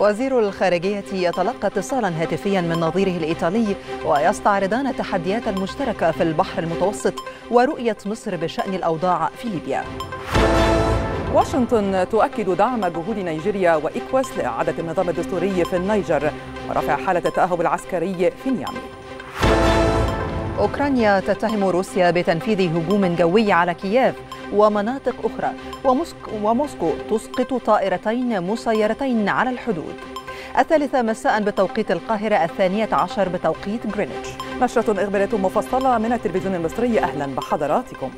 وزير الخارجية يتلقى اتصالا هاتفيا من نظيره الإيطالي ويستعرضان التحديات المشتركة في البحر المتوسط ورؤية مصر بشأن الأوضاع في ليبيا واشنطن تؤكد دعم جهود نيجيريا وإكواس لإعادة النظام الدستوري في النيجر ورفع حالة التأهب العسكري في نيامي أوكرانيا تتهم روسيا بتنفيذ هجوم جوي على كييف ومناطق أخرى وموسكو تسقط طائرتين مسيرتين على الحدود الثالثة مساء بتوقيت القاهرة الثانية عشر بتوقيت غرينتش نشرة إخبارية مفصلة من التلفزيون المصري أهلا بحضراتكم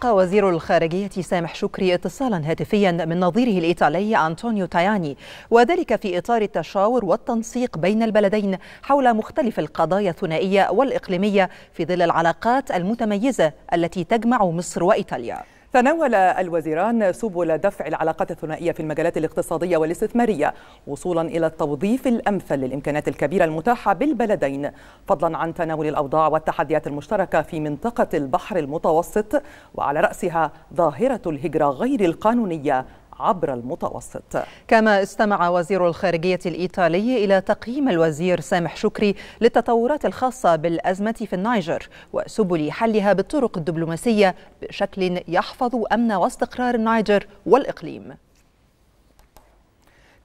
تلقى وزير الخارجية سامح شكري اتصالا هاتفيا من نظيره الإيطالي أنطونيو تاياني وذلك في إطار التشاور والتنسيق بين البلدين حول مختلف القضايا الثنائية والإقليمية في ظل العلاقات المتميزة التي تجمع مصر وإيطاليا تناول الوزيران سبل دفع العلاقات الثنائية في المجالات الاقتصادية والاستثمارية وصولا إلى التوظيف الأمثل للإمكانات الكبيرة المتاحة بالبلدين فضلا عن تناول الأوضاع والتحديات المشتركة في منطقة البحر المتوسط وعلى رأسها ظاهرة الهجرة غير القانونية عبر المتوسط كما استمع وزير الخارجية الإيطالي إلى تقييم الوزير سامح شكري للتطورات الخاصة بالأزمة في النيجر وسبل حلها بالطرق الدبلوماسية بشكل يحفظ أمن واستقرار النيجر والإقليم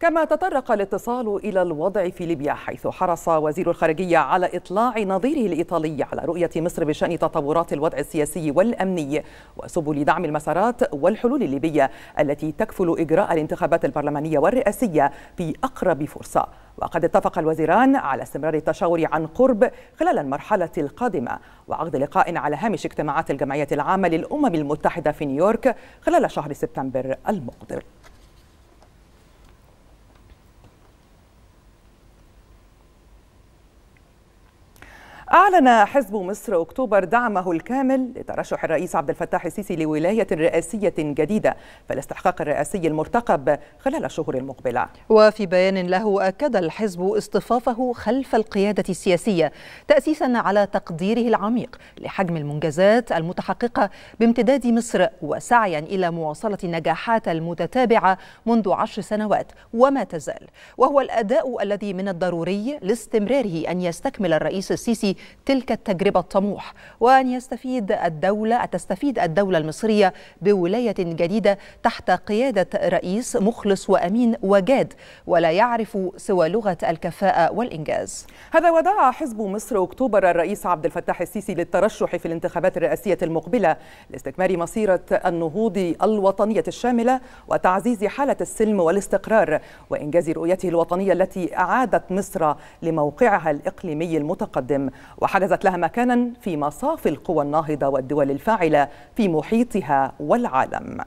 كما تطرق الاتصال إلى الوضع في ليبيا حيث حرص وزير الخارجية على إطلاع نظيره الإيطالي على رؤية مصر بشأن تطورات الوضع السياسي والأمني وسبل دعم المسارات والحلول الليبية التي تكفل إجراء الانتخابات البرلمانية والرئاسية في أقرب فرصة وقد اتفق الوزيران على استمرار التشاور عن قرب خلال المرحلة القادمة وعقد لقاء على هامش اجتماعات الجمعية العامة للأمم المتحدة في نيويورك خلال شهر سبتمبر المقبل أعلن حزب مصر أكتوبر دعمه الكامل لترشح الرئيس عبد الفتاح السيسي لولاية رئاسية جديدة فالاستحقاق الرئاسي المرتقب خلال الشهور المقبلة وفي بيان له أكد الحزب اصطفافه خلف القيادة السياسية تأسيسا على تقديره العميق لحجم المنجزات المتحققة بامتداد مصر وسعيا إلى مواصلة النجاحات المتتابعة منذ عشر سنوات وما تزال وهو الأداء الذي من الضروري لاستمراره أن يستكمل الرئيس السيسي تلك التجربة الطموح وأن يستفيد الدولة تستفيد الدولة المصرية بولاية جديدة تحت قيادة رئيس مخلص وأمين وجاد ولا يعرف سوى لغة الكفاءة والإنجاز هذا ودعا حزب مصر أكتوبر الرئيس عبد الفتاح السيسي للترشح في الانتخابات الرئاسية المقبلة لاستكمال مصيرة النهوض الوطنية الشاملة وتعزيز حالة السلم والاستقرار وإنجاز رؤيته الوطنية التي أعادت مصر لموقعها الإقليمي المتقدم وحجزت لها مكانا في مصاف القوى الناهضة والدول الفاعلة في محيطها والعالم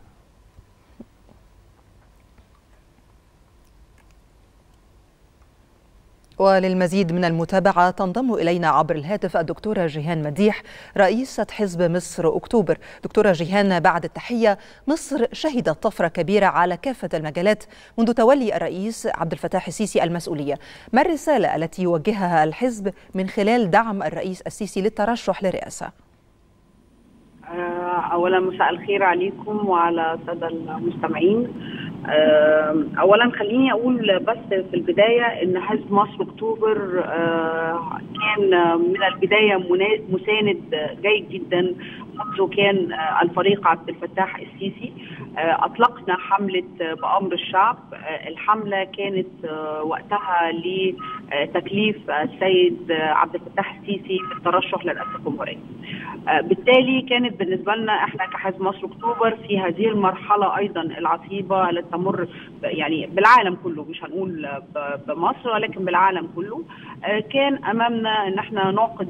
وللمزيد من المتابعة تنضم إلينا عبر الهاتف الدكتورة جيهان مديح رئيسة حزب مصر أكتوبر دكتورة جيهان بعد التحية مصر شهدت طفرة كبيرة على كافة المجالات منذ تولي الرئيس عبد الفتاح السيسي المسؤولية ما الرسالة التي يوجهها الحزب من خلال دعم الرئيس السيسي للترشح للرئاسة؟ أولا مساء الخير عليكم وعلى سادة المستمعين اولا خليني اقول بس في البدايه ان حزب مصر اكتوبر آه، كان من البدايه مساند جيد جدا منذ كان آه، الفريق عبد الفتاح السيسي آه، اطلقنا حمله آه، بامر الشعب آه، الحمله كانت وقتها لتكليف السيد عبد الفتاح السيسي في الترشح لرئاسه الجمهوريه. بالتالي كانت بالنسبه لنا احنا كحزب مصر اكتوبر في هذه المرحله ايضا العصيبه التي تمر يعني بالعالم كله مش هنقول بمصر ولكن بالعالم كله كان امامنا ان احنا نعقد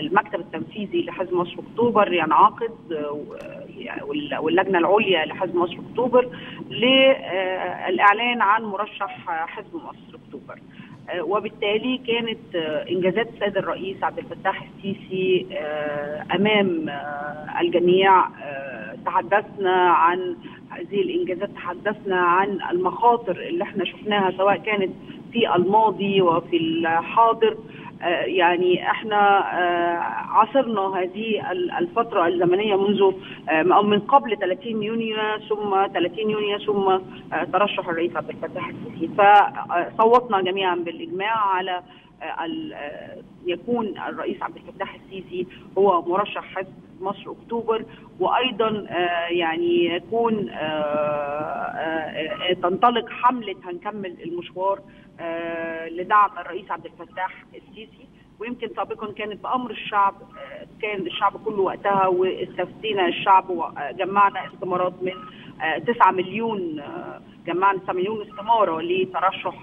المكتب التنفيذي لحزب مصر اكتوبر ينعقد يعني يعني واللجنه العليا لحزب مصر اكتوبر للاعلان آه، عن مرشح حزب مصر اكتوبر آه، وبالتالي كانت آه، انجازات السيد الرئيس عبد الفتاح السيسي امام الجميع تحدثنا عن هذه الانجازات تحدثنا عن المخاطر اللي احنا شفناها سواء كانت في الماضي وفي الحاضر آه، يعني احنا آه، عاصرنا هذه الفترة الزمنية منذ آه، أو من قبل 30 يونيو ثم 30 يونيو ثم ترشح الرئيس عبد الفتاح السيسي فصوتنا جميعا بالإجماع على يكون الرئيس عبد الفتاح السيسي هو مرشح حزب مصر اكتوبر وايضا يعني يكون تنطلق حمله هنكمل المشوار آه، لدعم الرئيس عبد الفتاح السيسي ويمكن سابقا كانت بامر الشعب آه، كان الشعب كله وقتها واستفتينا الشعب وجمعنا استمارات من 9 آه، مليون جمعنا 9 مليون استماره لترشح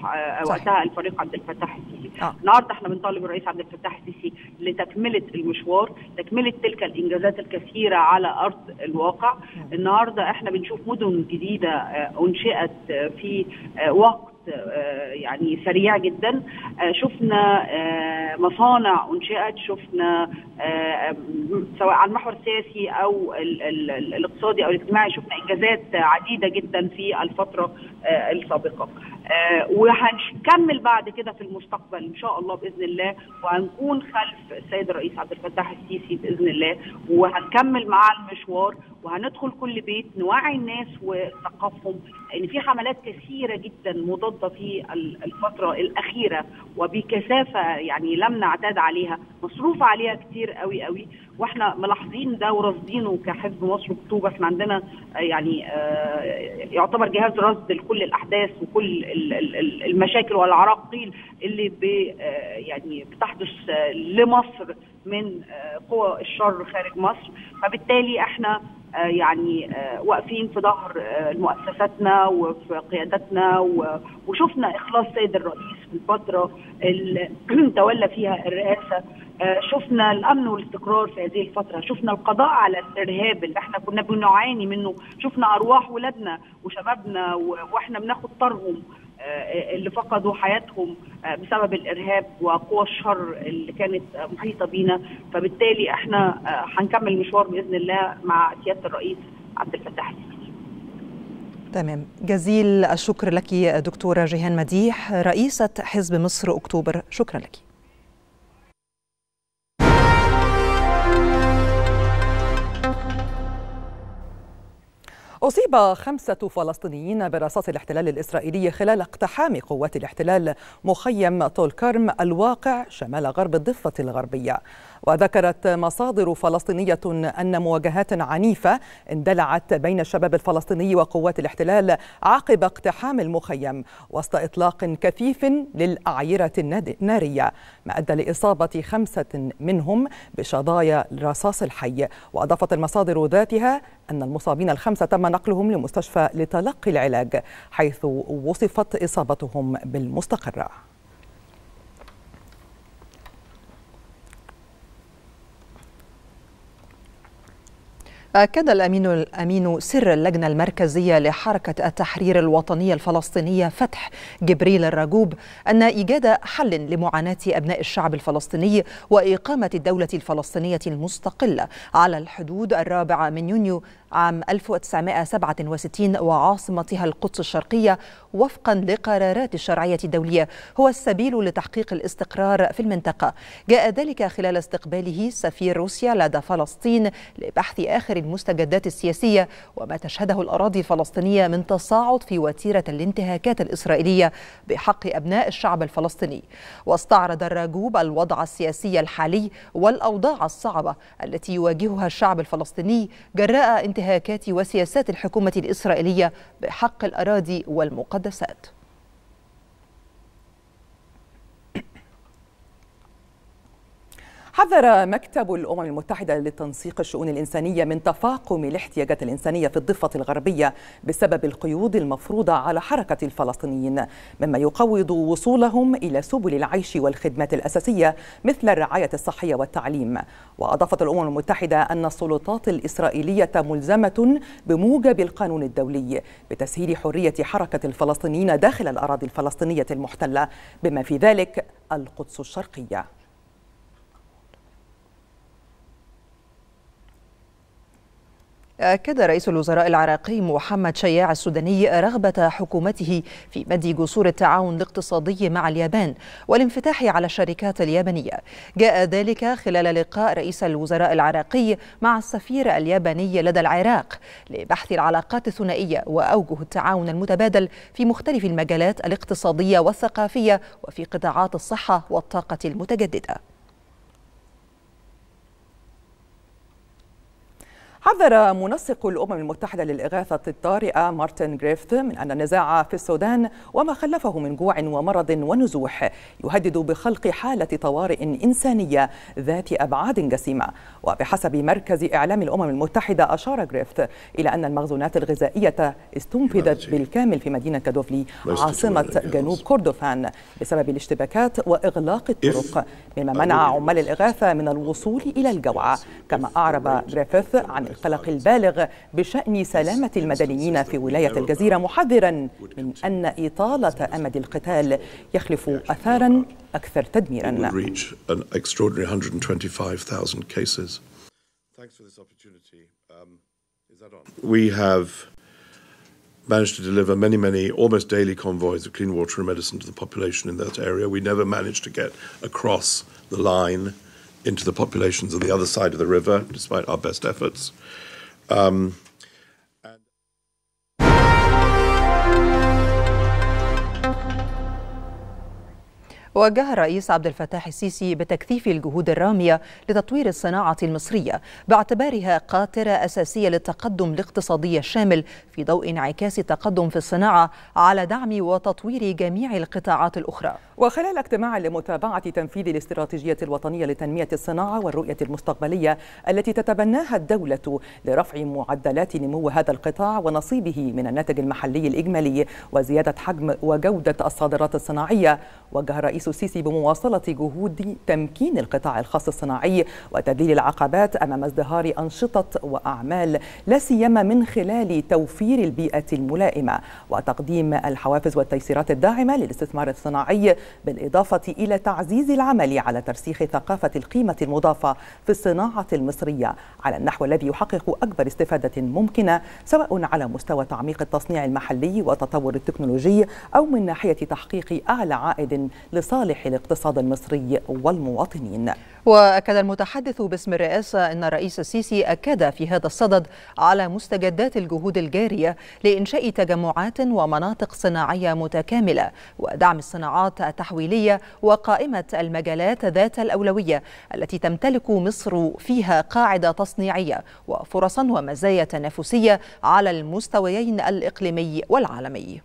وقتها الفريق عبد الفتاح السيسي. آه. النهارده احنا بنطالب الرئيس عبد الفتاح السيسي لتكمله المشوار، تكمله تلك الانجازات الكثيره على ارض الواقع. النهارده احنا بنشوف مدن جديده انشئت في وقت آه، يعني سريع جدا آه، شفنا آه، مصانع انشئت شفنا سواء على المحور السياسي او الاقتصادي او الاجتماعي شفنا انجازات عديده جدا في الفتره السابقه آه، وهنكمل بعد كده في المستقبل ان شاء الله باذن الله وهنكون خلف السيد الرئيس عبد الفتاح السيسي باذن الله وهنكمل معاه المشوار وهندخل كل بيت نوعي الناس وثقافهم ان يعني في حملات كثيره جدا مضاده في الفتره الاخيره وبكثافه يعني لم نعتاد عليها مصروف عليها كتير قوي قوي واحنا ملاحظين ده ورصدينه كحزب مصر اكتوبر احنا عندنا يعني آه، يعتبر جهاز رصد لكل الاحداث وكل المشاكل والعراقيل اللي آه، يعني بتحدث آه، لمصر من آه، قوى الشر خارج مصر فبالتالي احنا يعني واقفين في ظهر مؤسساتنا وفي قيادتنا وشفنا اخلاص سيد الرئيس في الفتره اللي تولى فيها الرئاسه شفنا الامن والاستقرار في هذه الفتره شفنا القضاء على الارهاب اللي احنا كنا بنعاني منه شفنا ارواح ولادنا وشبابنا واحنا بناخد طرهم آه، اللي فقدوا حياتهم آه، بسبب الارهاب وقوى الشر اللي كانت محيطه بينا فبالتالي احنا آه، هنكمل مشوار باذن الله مع سياده الرئيس عبد الفتاح السيسي تمام جزيل الشكر لك دكتوره جيهان مديح رئيسه حزب مصر اكتوبر شكرا لك أصيب خمسة فلسطينيين برصاص الاحتلال الإسرائيلي خلال اقتحام قوات الاحتلال مخيم طول كرم الواقع شمال غرب الضفة الغربية وذكرت مصادر فلسطينية أن مواجهات عنيفة اندلعت بين الشباب الفلسطيني وقوات الاحتلال عقب اقتحام المخيم وسط إطلاق كثيف للأعيرة النارية ما أدى لإصابة خمسة منهم بشظايا الرصاص الحي وأضافت المصادر ذاتها أن المصابين الخمسة تم نقلهم لمستشفى لتلقي العلاج حيث وصفت إصابتهم بالمستقرة أكد الأمين الأمين سر اللجنة المركزية لحركة التحرير الوطنية الفلسطينية فتح جبريل الرجوب أن إيجاد حل لمعاناة أبناء الشعب الفلسطيني وإقامة الدولة الفلسطينية المستقلة على الحدود الرابعة من يونيو عام 1967 وعاصمتها القدس الشرقية وفقا لقرارات الشرعية الدولية هو السبيل لتحقيق الاستقرار في المنطقة جاء ذلك خلال استقباله سفير روسيا لدى فلسطين لبحث آخر المستجدات السياسية وما تشهده الأراضي الفلسطينية من تصاعد في وتيرة الانتهاكات الإسرائيلية بحق أبناء الشعب الفلسطيني واستعرض الراجوب الوضع السياسي الحالي والأوضاع الصعبة التي يواجهها الشعب الفلسطيني جراء انتهاكات انتهاكات وسياسات الحكومة الإسرائيلية بحق الأراضي والمقدسات حذر مكتب الأمم المتحدة لتنسيق الشؤون الإنسانية من تفاقم الاحتياجات الإنسانية في الضفة الغربية بسبب القيود المفروضة على حركة الفلسطينيين مما يقوض وصولهم إلى سبل العيش والخدمات الأساسية مثل الرعاية الصحية والتعليم وأضافت الأمم المتحدة أن السلطات الإسرائيلية ملزمة بموجب القانون الدولي بتسهيل حرية حركة الفلسطينيين داخل الأراضي الفلسطينية المحتلة بما في ذلك القدس الشرقية أكد رئيس الوزراء العراقي محمد شياع السوداني رغبة حكومته في مد جسور التعاون الاقتصادي مع اليابان والانفتاح على الشركات اليابانية جاء ذلك خلال لقاء رئيس الوزراء العراقي مع السفير الياباني لدى العراق لبحث العلاقات الثنائية وأوجه التعاون المتبادل في مختلف المجالات الاقتصادية والثقافية وفي قطاعات الصحة والطاقة المتجددة حذر منسق الأمم المتحدة للإغاثة الطارئة مارتن جريفث من أن النزاع في السودان وما خلفه من جوع ومرض ونزوح يهدد بخلق حالة طوارئ إنسانية ذات أبعاد جسيمة وبحسب مركز إعلام الأمم المتحدة أشار جريفث إلى أن المخزونات الغذائية استنفذت بالكامل في مدينة كادوفلي عاصمة جنوب كردفان بسبب الاشتباكات وإغلاق الطرق مما منع عمال الإغاثة من الوصول إلى الجوع كما أعرب جريفث عن القلق البالغ بشأن سلامة المدنيين في ولاية الجزيرة محذرا من أن إطالة أمد القتال يخلف أثارا أكثر تدميرا We have managed to deliver many, many almost daily convoys of clean water and medicine to the population in that area. We never managed to get across the line. into the populations on the other side of the river, despite our best efforts. Um, وجه الرئيس عبد الفتاح السيسي بتكثيف الجهود الرامية لتطوير الصناعة المصرية باعتبارها قاطرة أساسية للتقدم الاقتصادي الشامل في ضوء انعكاس التقدم في الصناعة على دعم وتطوير جميع القطاعات الأخرى وخلال اجتماع لمتابعة تنفيذ الاستراتيجية الوطنية لتنمية الصناعة والرؤية المستقبلية التي تتبناها الدولة لرفع معدلات نمو هذا القطاع ونصيبه من الناتج المحلي الإجمالي وزيادة حجم وجودة الصادرات الصناعية وجه الرئيس الرئيس السيسي بمواصلة جهود تمكين القطاع الخاص الصناعي وتذليل العقبات أمام ازدهار أنشطة وأعمال لا سيما من خلال توفير البيئة الملائمة وتقديم الحوافز والتيسيرات الداعمة للاستثمار الصناعي بالإضافة إلى تعزيز العمل على ترسيخ ثقافة القيمة المضافة في الصناعة المصرية على النحو الذي يحقق أكبر استفادة ممكنة سواء على مستوى تعميق التصنيع المحلي والتطور التكنولوجي أو من ناحية تحقيق أعلى عائد لصناعة لصالح الاقتصاد المصري والمواطنين وأكد المتحدث باسم الرئاسة أن الرئيس السيسي أكد في هذا الصدد على مستجدات الجهود الجارية لإنشاء تجمعات ومناطق صناعية متكاملة ودعم الصناعات التحويلية وقائمة المجالات ذات الأولوية التي تمتلك مصر فيها قاعدة تصنيعية وفرصا ومزايا تنافسية على المستويين الإقليمي والعالمي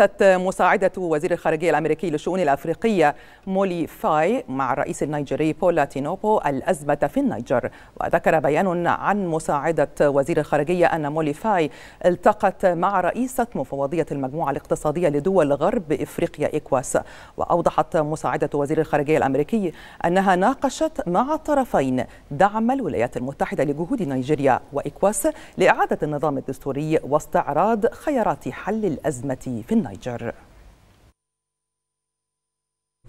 تحدثت مساعدة وزير الخارجية الأمريكي للشؤون الأفريقية مولي فاي مع الرئيس النيجري بولا تينوبو الأزمة في النيجر وذكر بيان عن مساعدة وزير الخارجية أن مولي فاي التقت مع رئيسة مفوضية المجموعة الاقتصادية لدول غرب إفريقيا إكواس وأوضحت مساعدة وزير الخارجية الأمريكي أنها ناقشت مع الطرفين دعم الولايات المتحدة لجهود نيجيريا وإكواس لإعادة النظام الدستوري واستعراض خيارات حل الأزمة في النيجر n i g e r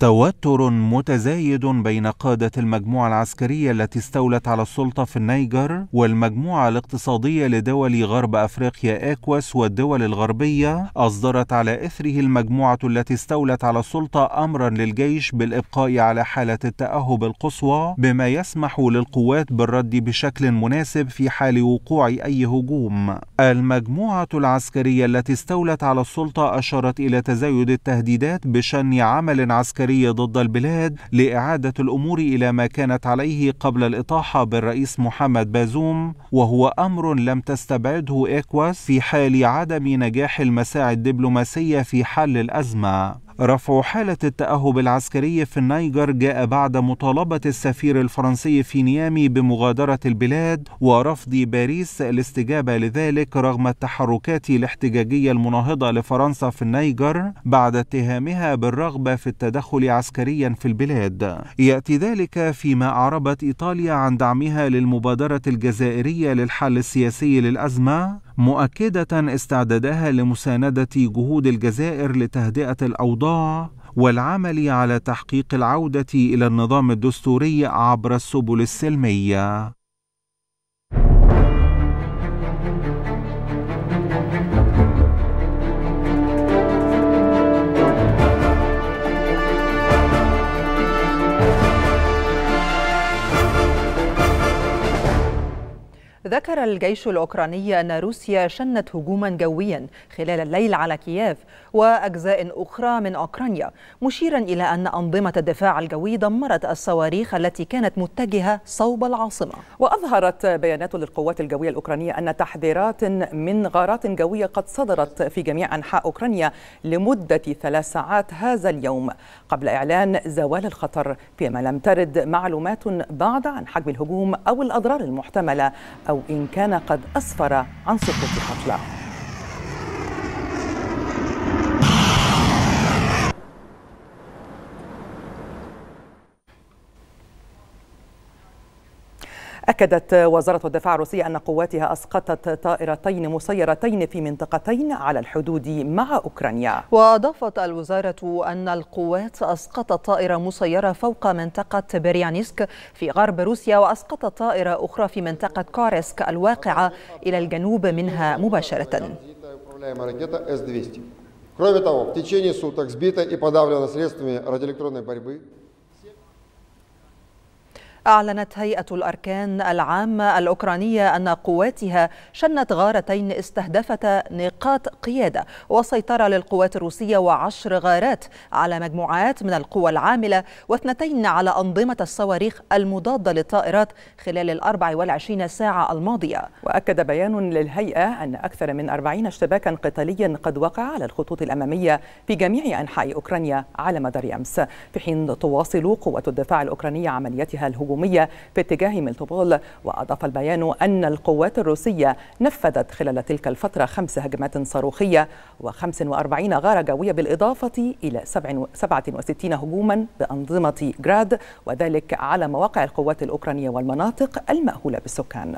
توتر متزايد بين قادة المجموعة العسكرية التي استولت على السلطة في النيجر والمجموعة الاقتصادية لدول غرب أفريقيا إيكواس والدول الغربية أصدرت على إثره المجموعة التي استولت على السلطة أمرا للجيش بالإبقاء على حالة التأهب القصوى بما يسمح للقوات بالرد بشكل مناسب في حال وقوع أي هجوم المجموعة العسكرية التي استولت على السلطة أشارت إلى تزايد التهديدات بشن عمل عسكري العسكري ضد البلاد لإعادة الأمور إلى ما كانت عليه قبل الإطاحة بالرئيس محمد بازوم وهو أمر لم تستبعده إكواس في حال عدم نجاح المساعي الدبلوماسية في حل الأزمة رفع حالة التأهب العسكري في النيجر جاء بعد مطالبة السفير الفرنسي في نيامي بمغادرة البلاد ورفض باريس الاستجابة لذلك رغم التحركات الاحتجاجية المناهضة لفرنسا في النيجر بعد اتهامها بالرغبة في التدخل عسكريا في البلاد يأتي ذلك فيما أعربت إيطاليا عن دعمها للمبادرة الجزائرية للحل السياسي للأزمة مؤكدة استعدادها لمساندة جهود الجزائر لتهدئة الأوضاع والعمل على تحقيق العودة إلى النظام الدستوري عبر السبل السلمية ذكر الجيش الأوكراني أن روسيا شنت هجوما جويا خلال الليل على كييف وأجزاء أخرى من أوكرانيا مشيرا إلى أن أنظمة الدفاع الجوي دمرت الصواريخ التي كانت متجهة صوب العاصمة وأظهرت بيانات للقوات الجوية الأوكرانية أن تحذيرات من غارات جوية قد صدرت في جميع أنحاء أوكرانيا لمدة ثلاث ساعات هذا اليوم قبل إعلان زوال الخطر فيما لم ترد معلومات بعد عن حجم الهجوم أو الأضرار المحتملة أو إن كان قد أسفر عن سقوط حطلة أكدت وزارة الدفاع الروسية أن قواتها أسقطت طائرتين مسيرتين في منطقتين على الحدود مع أوكرانيا وأضافت الوزارة أن القوات أسقطت طائرة مسيرة فوق منطقة بريانسك في غرب روسيا وأسقطت طائرة أخرى في منطقة كارسك الواقعة إلى الجنوب منها مباشرة أعلنت هيئة الأركان العامة الأوكرانية أن قواتها شنت غارتين استهدفتا نقاط قيادة وسيطرة للقوات الروسية وعشر غارات على مجموعات من القوى العاملة واثنتين على أنظمة الصواريخ المضادة للطائرات خلال الأربع والعشرين ساعة الماضية وأكد بيان للهيئة أن أكثر من أربعين اشتباكا قتاليا قد وقع على الخطوط الأمامية في جميع أنحاء أوكرانيا على مدار أمس في حين تواصل قوة الدفاع الأوكرانية عملياتها الهجومية الهجومية اتجاه ملتوبول وأضاف البيان أن القوات الروسية نفذت خلال تلك الفترة خمس هجمات صاروخية و45 غارة جوية بالإضافة إلى 67 هجوما بأنظمة جراد وذلك على مواقع القوات الأوكرانية والمناطق المأهولة بالسكان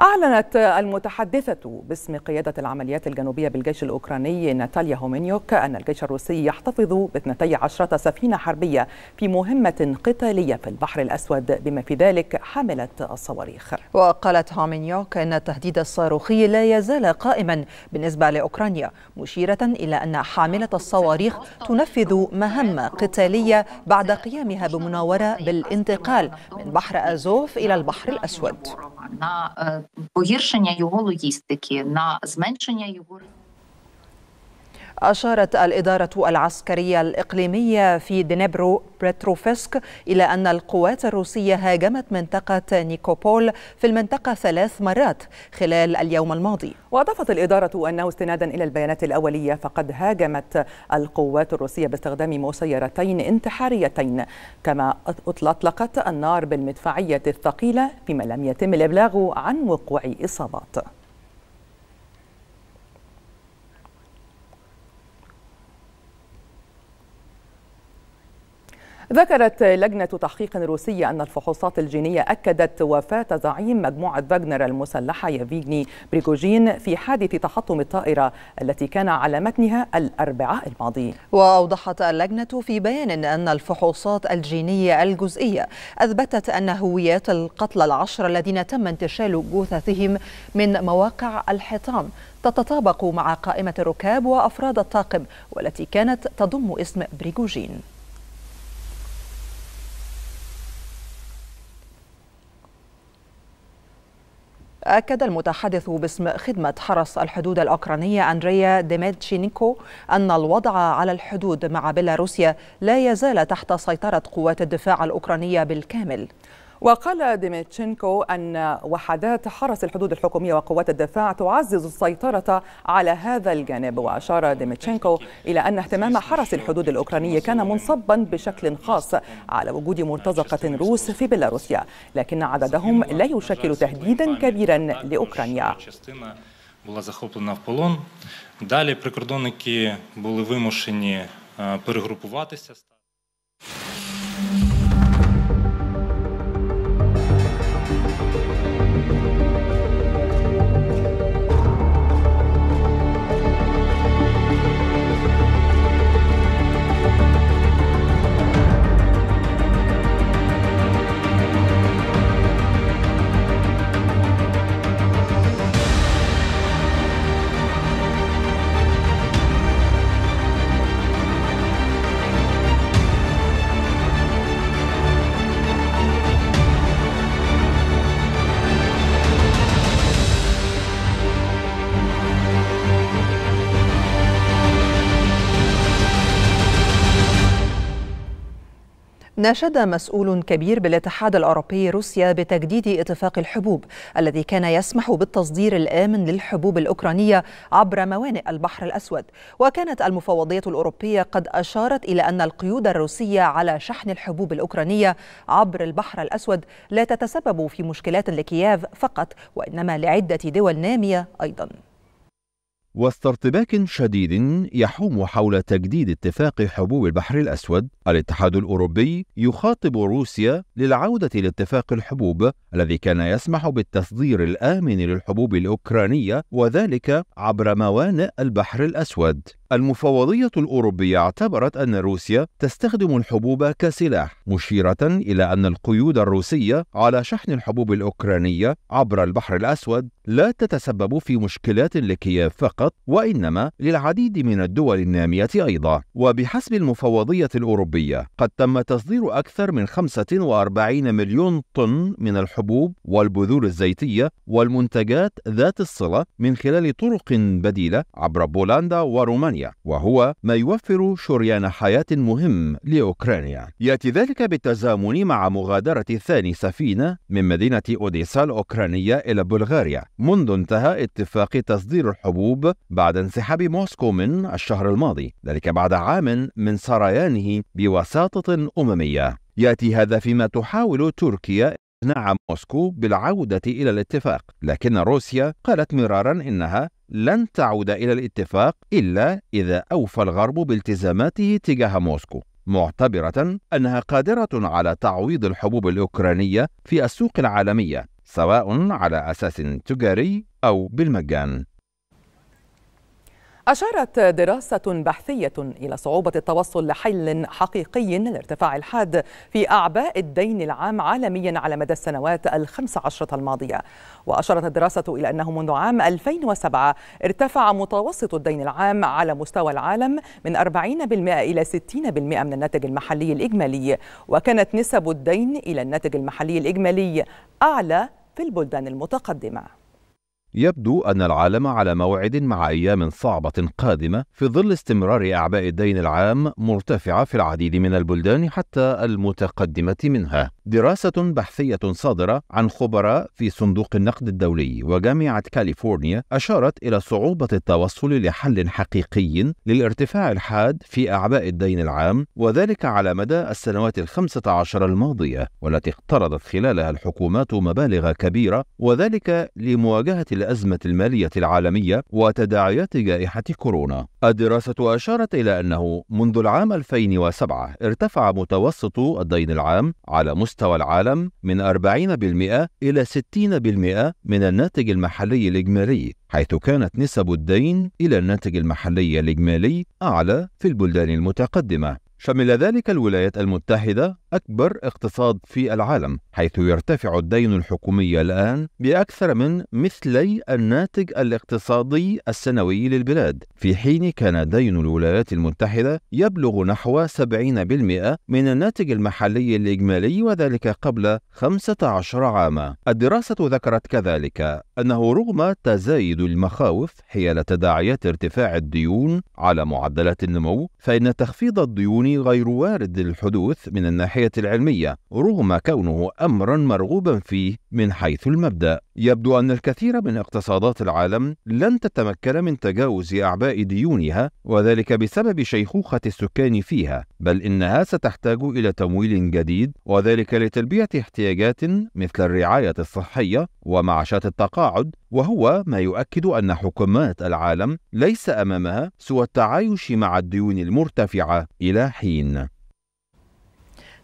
أعلنت المتحدثة باسم قيادة العمليات الجنوبية بالجيش الأوكراني ناتاليا هومينيوك أن الجيش الروسي يحتفظ باثنتي عشرة سفينة حربية في مهمة قتالية في البحر الأسود بما في ذلك حاملة الصواريخ وقالت هومينيوك أن التهديد الصاروخي لا يزال قائما بالنسبة لأوكرانيا مشيرة إلى أن حاملة الصواريخ تنفذ مهمة قتالية بعد قيامها بمناورة بالانتقال من بحر أزوف إلى البحر الأسود uh, погіршення його логістики, на зменшення його أشارت الإدارة العسكرية الإقليمية في دنيبرو بريتروفسك إلى أن القوات الروسية هاجمت منطقة نيكوبول في المنطقة ثلاث مرات خلال اليوم الماضي وأضافت الإدارة أنه استنادا إلى البيانات الأولية فقد هاجمت القوات الروسية باستخدام مسيرتين انتحاريتين كما أطلقت النار بالمدفعية الثقيلة فيما لم يتم الإبلاغ عن وقوع إصابات ذكرت لجنة تحقيق روسية أن الفحوصات الجينية أكدت وفاة زعيم مجموعة فاغنر المسلحة يفيغني بريجوجين في حادث تحطم الطائرة التي كان على متنها الأربعاء الماضي وأوضحت اللجنة في بيان أن الفحوصات الجينية الجزئية أثبتت أن هويات القتلى العشر الذين تم انتشال جثثهم من مواقع الحطام تتطابق مع قائمة الركاب وأفراد الطاقم والتي كانت تضم اسم بريجوجين أكد المتحدث باسم خدمة حرس الحدود الأوكرانية أندريا ديميتشينيكو أن الوضع على الحدود مع بيلاروسيا لا يزال تحت سيطرة قوات الدفاع الأوكرانية بالكامل وقال ديميتشينكو أن وحدات حرس الحدود الحكومية وقوات الدفاع تعزز السيطرة على هذا الجانب وأشار ديميتشينكو إلى أن اهتمام حرس الحدود الأوكراني كان منصبا بشكل خاص على وجود مرتزقة روس في بيلاروسيا لكن عددهم لا يشكل تهديدا كبيرا لأوكرانيا Була захоплена в полон. Далі прикордонники були вимушені э, перегрупуватися. ناشد مسؤول كبير بالاتحاد الأوروبي روسيا بتجديد اتفاق الحبوب الذي كان يسمح بالتصدير الآمن للحبوب الأوكرانية عبر موانئ البحر الأسود وكانت المفوضية الأوروبية قد أشارت إلى أن القيود الروسية على شحن الحبوب الأوكرانية عبر البحر الأسود لا تتسبب في مشكلات لكييف فقط وإنما لعدة دول نامية أيضاً وسط ارتباك شديد يحوم حول تجديد اتفاق حبوب البحر الأسود الاتحاد الأوروبي يخاطب روسيا للعودة لاتفاق الحبوب الذي كان يسمح بالتصدير الآمن للحبوب الأوكرانية وذلك عبر موانئ البحر الأسود المفوضية الأوروبية اعتبرت أن روسيا تستخدم الحبوب كسلاح، مشيرة إلى أن القيود الروسية على شحن الحبوب الأوكرانية عبر البحر الأسود لا تتسبب في مشكلات لكييف فقط، وإنما للعديد من الدول النامية أيضا. وبحسب المفوضية الأوروبية، قد تم تصدير أكثر من 45 مليون طن من الحبوب والبذور الزيتية والمنتجات ذات الصلة من خلال طرق بديلة عبر بولندا ورومانيا. وهو ما يوفر شريان حياة مهم لأوكرانيا يأتي ذلك بالتزامن مع مغادرة ثاني سفينة من مدينة أوديسا الأوكرانية إلى بلغاريا منذ انتهى اتفاق تصدير الحبوب بعد انسحاب موسكو من الشهر الماضي ذلك بعد عام من سريانه بوساطة أممية يأتي هذا فيما تحاول تركيا إقناع موسكو بالعودة إلى الاتفاق لكن روسيا قالت مرارا إنها لن تعود إلى الاتفاق إلا إذا أوفى الغرب بالتزاماته تجاه موسكو معتبرة أنها قادرة على تعويض الحبوب الأوكرانية في السوق العالمية سواء على أساس تجاري أو بالمجان أشارت دراسة بحثية إلى صعوبة التوصل لحل حقيقي للارتفاع الحاد في أعباء الدين العام عالميا على مدى السنوات الخمس عشرة الماضية وأشارت الدراسة إلى أنه منذ عام 2007 ارتفع متوسط الدين العام على مستوى العالم من 40% إلى 60% من الناتج المحلي الإجمالي وكانت نسب الدين إلى الناتج المحلي الإجمالي أعلى في البلدان المتقدمة يبدو أن العالم على موعد مع أيام صعبة قادمة في ظل استمرار أعباء الدين العام مرتفعة في العديد من البلدان حتى المتقدمة منها. دراسة بحثية صادرة عن خبراء في صندوق النقد الدولي وجامعة كاليفورنيا أشارت إلى صعوبة التوصل لحل حقيقي للارتفاع الحاد في أعباء الدين العام وذلك على مدى السنوات الخمسة عشر الماضية والتي اقترضت خلالها الحكومات مبالغ كبيرة وذلك لمواجهة الأزمة المالية العالمية وتداعيات جائحة كورونا. الدراسة أشارت إلى أنه منذ العام 2007 ارتفع متوسط الدين العام على مستوى العالم من 40% إلى 60% من الناتج المحلي الإجمالي، حيث كانت نسب الدين إلى الناتج المحلي الإجمالي أعلى في البلدان المتقدمة. شمل ذلك الولايات المتحدة أكبر اقتصاد في العالم حيث يرتفع الدين الحكومي الآن بأكثر من مثلي الناتج الاقتصادي السنوي للبلاد في حين كان دين الولايات المتحدة يبلغ نحو 70% من الناتج المحلي الإجمالي وذلك قبل 15 عاما الدراسة ذكرت كذلك أنه رغم تزايد المخاوف حيال تداعيات ارتفاع الديون على معدلات النمو فإن تخفيض الديون غير وارد للحدوث من الناحية الناحية العلمية رغم كونه أمرا مرغوبا فيه من حيث المبدأ يبدو أن الكثير من اقتصادات العالم لن تتمكن من تجاوز أعباء ديونها وذلك بسبب شيخوخة السكان فيها بل إنها ستحتاج إلى تمويل جديد وذلك لتلبية احتياجات مثل الرعاية الصحية ومعاشات التقاعد وهو ما يؤكد أن حكومات العالم ليس أمامها سوى التعايش مع الديون المرتفعة إلى حين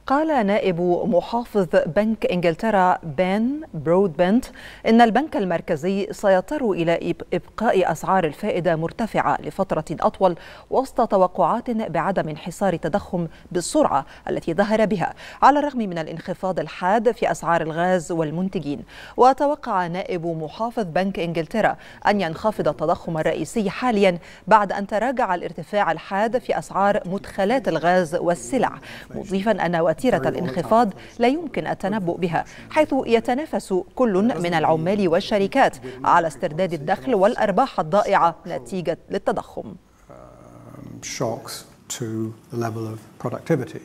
قال نائب محافظ بنك انجلترا بان برودبنت ان البنك المركزي سيضطر الى ابقاء اسعار الفائده مرتفعه لفتره اطول وسط توقعات بعدم انحصار التضخم بالسرعه التي ظهر بها على الرغم من الانخفاض الحاد في اسعار الغاز والمنتجين وتوقع نائب محافظ بنك انجلترا ان ينخفض التضخم الرئيسي حاليا بعد ان تراجع الارتفاع الحاد في اسعار مدخلات الغاز والسلع مضيفا ان وتيرة أمم الانخفاض لا يمكن التنبؤ بها حيث يتنافس كل من العمال والشركات على استرداد الدخل والأرباح الضائعة نتيجة للتضخم. Um, shocks to the level of productivity.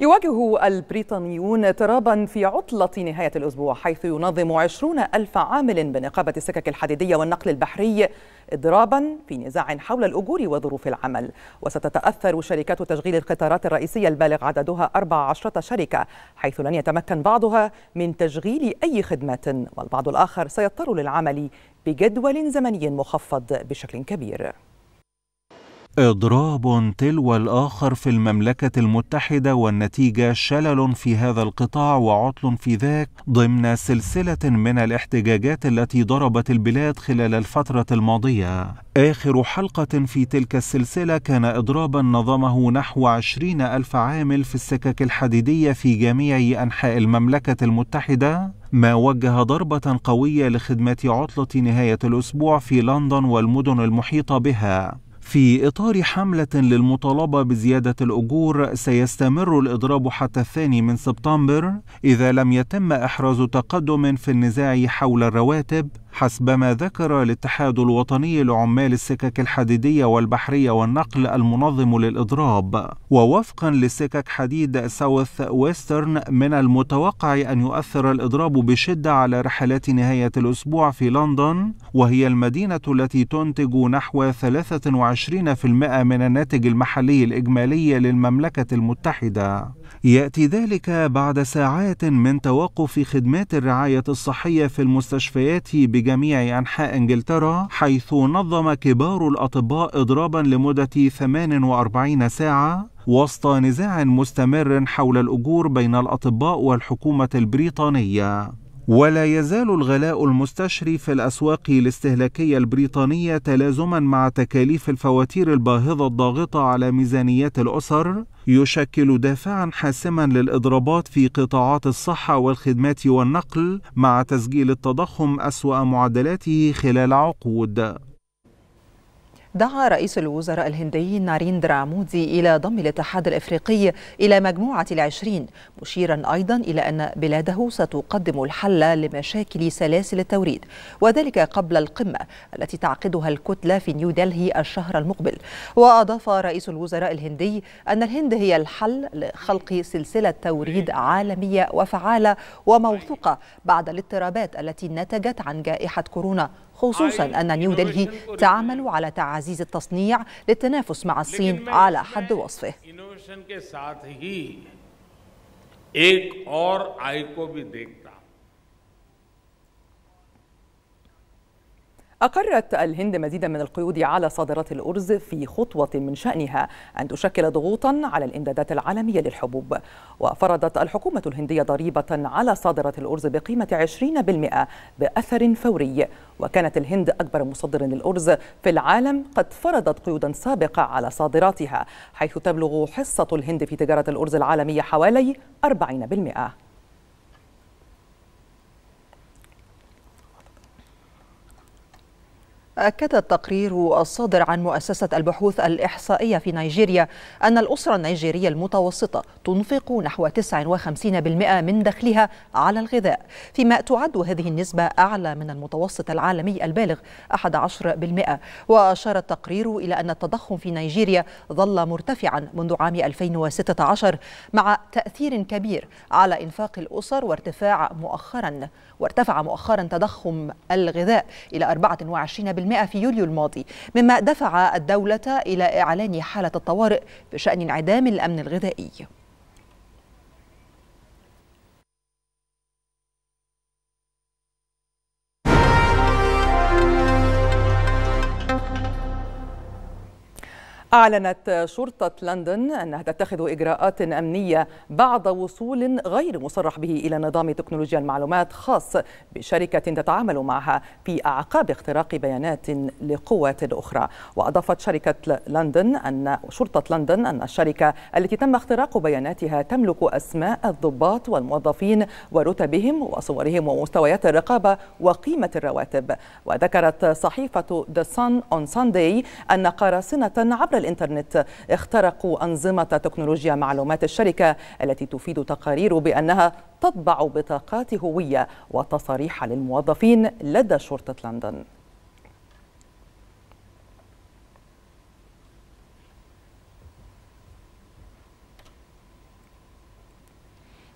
يواجه البريطانيون اضطرابا في عطلة نهاية الأسبوع حيث ينظم عشرون ألف عامل بنقابة السكك الحديدية والنقل البحري اضرابا في نزاع حول الأجور وظروف العمل وستتأثر شركات تشغيل القطارات الرئيسية البالغ عددها 14 شركة حيث لن يتمكن بعضها من تشغيل أي خدمات والبعض الآخر سيضطر للعمل بجدول زمني مخفض بشكل كبير اضراب تلو الاخر في المملكه المتحده والنتيجه شلل في هذا القطاع وعطل في ذاك ضمن سلسله من الاحتجاجات التي ضربت البلاد خلال الفتره الماضيه آخر حلقة في تلك السلسلة كان إضرابا نظمه نحو عشرين ألف عامل في السكك الحديدية في جميع أنحاء المملكة المتحدة ما وجه ضربة قوية لخدمة عطلة نهاية الأسبوع في لندن والمدن المحيطة بها في إطار حملة للمطالبة بزيادة الأجور سيستمر الإضراب حتى الثاني من سبتمبر إذا لم يتم إحراز تقدم في النزاع حول الرواتب حسب ما ذكر الاتحاد الوطني لعمال السكك الحديدية والبحرية والنقل المنظم للإضراب ووفقا لسكك حديد ساوث ويسترن من المتوقع أن يؤثر الإضراب بشدة على رحلات نهاية الأسبوع في لندن وهي المدينة التي تنتج نحو 23% من الناتج المحلي الإجمالي للمملكة المتحدة ياتي ذلك بعد ساعات من توقف خدمات الرعايه الصحيه في المستشفيات بجميع انحاء انجلترا حيث نظم كبار الاطباء اضرابا لمده 48 ساعه وسط نزاع مستمر حول الاجور بين الاطباء والحكومه البريطانيه ولا يزال الغلاء المستشري في الأسواق الاستهلاكية البريطانية تلازما مع تكاليف الفواتير الباهظة الضاغطة على ميزانيات الأسر يشكل دافعا حاسما للإضرابات في قطاعات الصحة والخدمات والنقل مع تسجيل التضخم أسوأ معدلاته خلال عقود دعا رئيس الوزراء الهندي ناريندرا مودي إلى ضم الاتحاد الإفريقي إلى مجموعة العشرين مشيرا أيضا إلى أن بلاده ستقدم الحل لمشاكل سلاسل التوريد وذلك قبل القمة التي تعقدها الكتلة في نيو دلهي الشهر المقبل وأضاف رئيس الوزراء الهندي أن الهند هي الحل لخلق سلسلة توريد عالمية وفعالة وموثوقة بعد الاضطرابات التي نتجت عن جائحة كورونا خصوصا أن نيودلهي تعمل على تعزيز التصنيع للتنافس مع الصين على حد وصفه أقرت الهند مزيدا من القيود على صادرات الأرز في خطوة من شأنها أن تشكل ضغوطا على الإمدادات العالمية للحبوب وفرضت الحكومة الهندية ضريبة على صادرات الأرز بقيمة 20% بأثر فوري وكانت الهند أكبر مصدر للأرز في العالم قد فرضت قيودا سابقة على صادراتها حيث تبلغ حصة الهند في تجارة الأرز العالمية حوالي 40% أكد التقرير الصادر عن مؤسسة البحوث الإحصائية في نيجيريا أن الأسرة النيجيرية المتوسطة تنفق نحو 59% من دخلها على الغذاء فيما تعد هذه النسبة أعلى من المتوسط العالمي البالغ 11% وأشار التقرير إلى أن التضخم في نيجيريا ظل مرتفعا منذ عام 2016 مع تأثير كبير على إنفاق الأسر وارتفاع مؤخرا وارتفع مؤخرا تضخم الغذاء إلى 24% في يوليو الماضي مما دفع الدولة إلى إعلان حالة الطوارئ بشأن انعدام الأمن الغذائي أعلنت شرطة لندن أنها تتخذ إجراءات أمنية بعد وصول غير مصرح به إلى نظام تكنولوجيا المعلومات خاص بشركة تتعامل معها في أعقاب اختراق بيانات لقوات أخرى وأضافت شركة لندن أن شرطة لندن أن الشركة التي تم اختراق بياناتها تملك أسماء الضباط والموظفين ورتبهم وصورهم ومستويات الرقابة وقيمة الرواتب وذكرت صحيفة The Sun on Sunday أن قراصنة عبر الإنترنت اخترقوا أنظمة تكنولوجيا معلومات الشركة التي تفيد تقارير بأنها تطبع بطاقات هوية وتصاريح للموظفين لدى شرطة لندن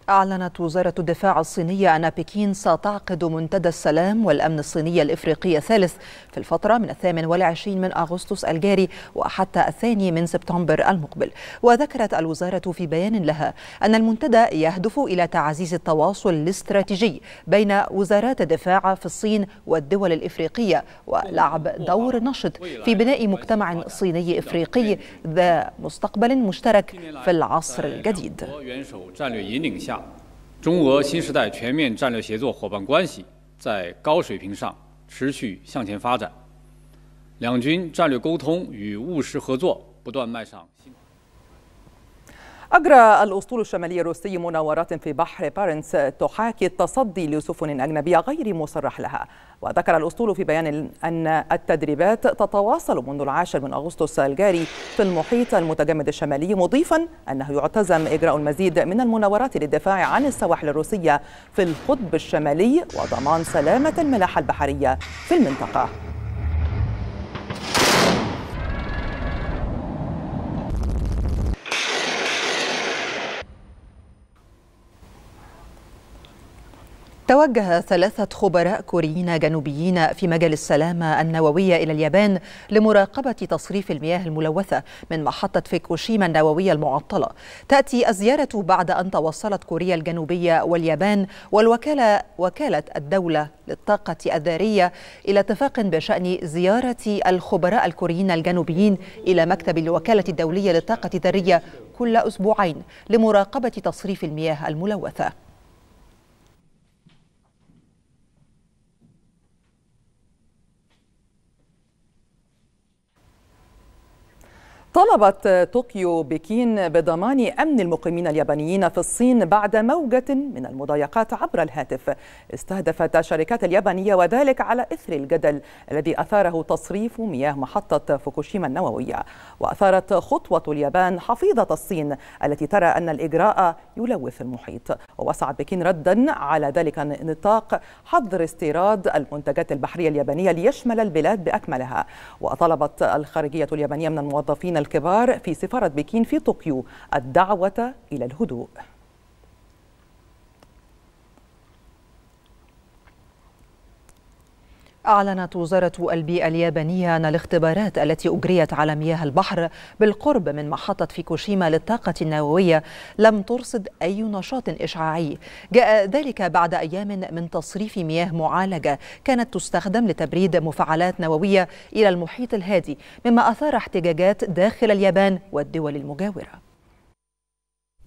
أعلنت وزارة الدفاع الصينية أن بكين ستعقد منتدى السلام والأمن الصيني الإفريقي الثالث في الفترة من الثامن والعشرين من أغسطس الجاري وحتى الثاني من سبتمبر المقبل وذكرت الوزارة في بيان لها أن المنتدى يهدف إلى تعزيز التواصل الاستراتيجي بين وزارات الدفاع في الصين والدول الإفريقية ولعب دور نشط في بناء مجتمع صيني إفريقي ذا مستقبل مشترك في العصر الجديد 中俄新时代全面战略协作伙伴关系在高水平上持续向前发展，两军战略沟通与务实合作不断迈上。أجرى الأسطول الشمالي الروسي مناورات في بحر بارنس تحاكي التصدي لسفن أجنبية غير مصرح لها وذكر الأسطول في بيان أن التدريبات تتواصل منذ العاشر من أغسطس الجاري في المحيط المتجمد الشمالي مضيفا أنه يعتزم إجراء المزيد من المناورات للدفاع عن السواحل الروسية في القطب الشمالي وضمان سلامة الملاحة البحرية في المنطقة توجه ثلاثة خبراء كوريين جنوبيين في مجال السلامة النووية إلى اليابان لمراقبة تصريف المياه الملوثة من محطة فيكوشيما النووية المعطلة. تأتي الزيارة بعد أن توصلت كوريا الجنوبية واليابان والوكالة وكالة الدولة للطاقة الذرية إلى اتفاق بشأن زيارة الخبراء الكوريين الجنوبيين إلى مكتب الوكالة الدولية للطاقة الذرية كل أسبوعين لمراقبة تصريف المياه الملوثة. طلبت طوكيو بكين بضمان أمن المقيمين اليابانيين في الصين بعد موجة من المضايقات عبر الهاتف استهدفت الشركات اليابانية وذلك على إثر الجدل الذي أثاره تصريف مياه محطة فوكوشيما النووية وأثارت خطوة اليابان حفيظة الصين التي ترى أن الإجراء يلوث المحيط ووسعت بكين ردا على ذلك النطاق حظر استيراد المنتجات البحرية اليابانية ليشمل البلاد بأكملها وطلبت الخارجية اليابانية من الموظفين الكبار في سفارة بكين في طوكيو الدعوة إلى الهدوء أعلنت وزارة البيئة اليابانية أن الاختبارات التي أجريت على مياه البحر بالقرب من محطة فيكوشيما للطاقة النووية لم ترصد أي نشاط إشعاعي جاء ذلك بعد أيام من تصريف مياه معالجة كانت تستخدم لتبريد مفاعلات نووية إلى المحيط الهادي مما أثار احتجاجات داخل اليابان والدول المجاورة